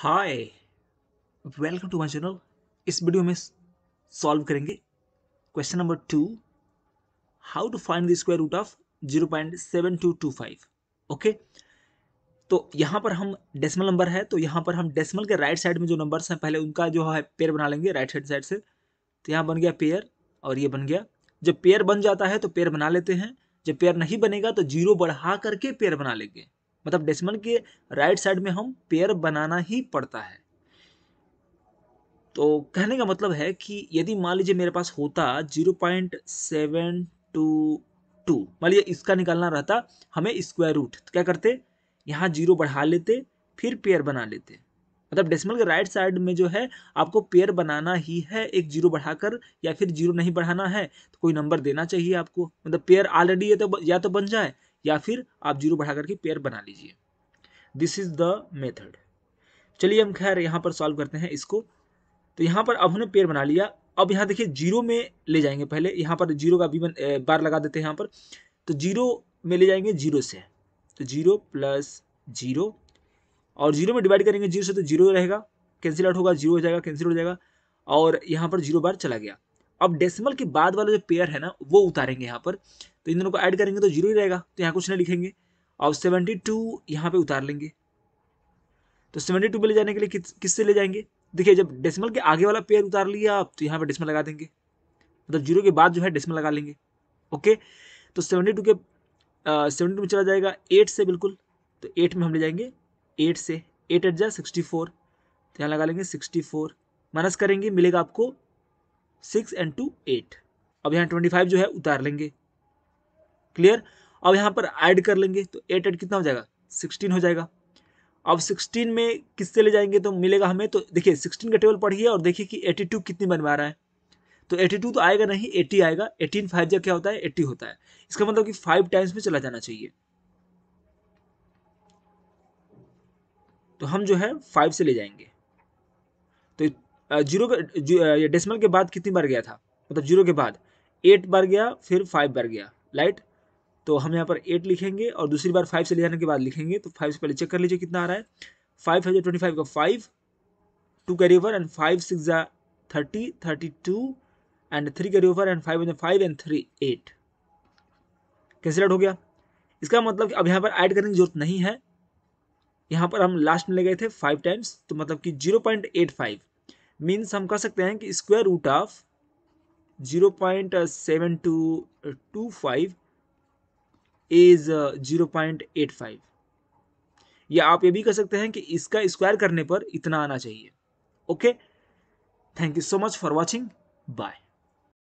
hi welcome to my channel इस video में solve करेंगे question number two how to find the square root of zero point seven two two five okay तो यहाँ पर हम decimal number है तो यहाँ पर हम डेसिमल के राइट साइड में जो नंबर्स हैं पहले उनका जो है पेयर बना लेंगे राइट हैंड साइड से तो यहाँ बन गया पेयर और ये बन गया जब पेयर बन जाता है तो पेयर बना लेते हैं जब पेयर नहीं बनेगा तो जीरो बढ़ा करके पेयर बना लेंगे मतलब डेसिमल के राइट साइड में हम पेयर बनाना ही पड़ता है तो कहने का मतलब है कि यदि मान लीजिए मेरे पास होता zero point seven two two मान लीजिए इसका निकालना रहता हमें स्क्वायर रूट तो क्या करते यहाँ जीरो बढ़ा लेते फिर पेयर बना लेते मतलब डेसिमल के राइट साइड में जो है आपको पेयर बनाना ही है एक जीरो बढ़ाकर या फिर जीरो नहीं बढ़ाना है तो कोई नंबर देना चाहिए आपको मतलब पेयर ऑलरेडी तो या तो बन जाए या फिर आप जीरो बढ़ा करके पेयर बना लीजिए दिस इज द मेथड चलिए हम खैर यहाँ पर सॉल्व करते हैं इसको तो यहाँ पर अब हमने पेयर बना लिया अब यहाँ देखिए जीरो में ले जाएंगे पहले यहाँ पर जीरो का भी बार लगा देते हैं यहाँ पर तो जीरो में ले जाएंगे जीरो से तो जीरो प्लस जीरो और जीरो में डिवाइड करेंगे जीरो से तो जीरो रहेगा कैंसिल आउट होगा जीरो हो जाएगा कैंसिल हो जाएगा और यहाँ पर जीरो बार चला गया अब डेसिमल के बाद वाला जो पेयर है ना वो उतारेंगे यहाँ पर तो इन दोनों को ऐड करेंगे तो जीरो ही रहेगा तो यहाँ कुछ नहीं लिखेंगे और सेवेंटी टू यहाँ पर उतार लेंगे तो सेवेंटी टू में ले जाने के लिए किस किससे ले जाएंगे देखिए जब डेसिमल के आगे वाला पेयर उतार लिया आप तो यहाँ पर डेसिमल लगा देंगे मतलब जीरो के बाद जो है डेसिमल लगा लेंगे ओके तो सेवेंटी टू के सेवेंटी टू में चला जाएगा एट से बिल्कुल तो एट में हम ले जाएंगे एट से एट एट जाए सिक्सटी फोर तो यहाँ लगा लेंगे सिक्सटी फोर माइनस करेंगे मिलेगा आपको सिक्स एंड टू एट अब यहाँ ट्वेंटी फाइव जो है उतार लेंगे क्लियर अब यहाँ पर ऐड कर लेंगे तो एट एट कितना हो जाएगा सिक्सटीन हो जाएगा अब सिक्सटीन में किससे ले जाएंगे तो मिलेगा हमें तो देखिए सिक्सटीन का टेबल पढ़िए और देखिए कि एटी टू कितनी बनवा रहा है तो एटी टू तो आएगा नहीं एटी आएगा एटीन फाइव जब क्या होता है एट्टी होता है इसका मतलब कि फाइव टाइम्स में चला जाना चाहिए तो हम जो है फाइव से ले जाएंगे तो जीरो के डेसिमल के बाद कितनी बार गया था मतलब जीरो के बाद एट बार गया फिर फाइव बार गया राइट तो हम यहाँ पर एट लिखेंगे और दूसरी बार फाइव से ले जाने के बाद लिखेंगे तो फाइव से पहले चेक कर लीजिए कितना आ रहा है फाइव जो ट्वेंटी फाइव का five two carry over and five six जा thirty thirty two and three carry over and five five and three eight cancel out हो गया इसका मतलब कि अब यहाँ पर ऐड करने की जरूरत नहीं है यहाँ पर हम लास्ट में ले गए थे फाइव टाइम्स तो मतलब कि zero point eight five means हम कह सकते हैं कि square root of zero point seven two two five is zero point eight five या आप ये भी कह सकते हैं कि इसका स्क्वायर करने पर इतना आना चाहिए okay thank you so much for watching bye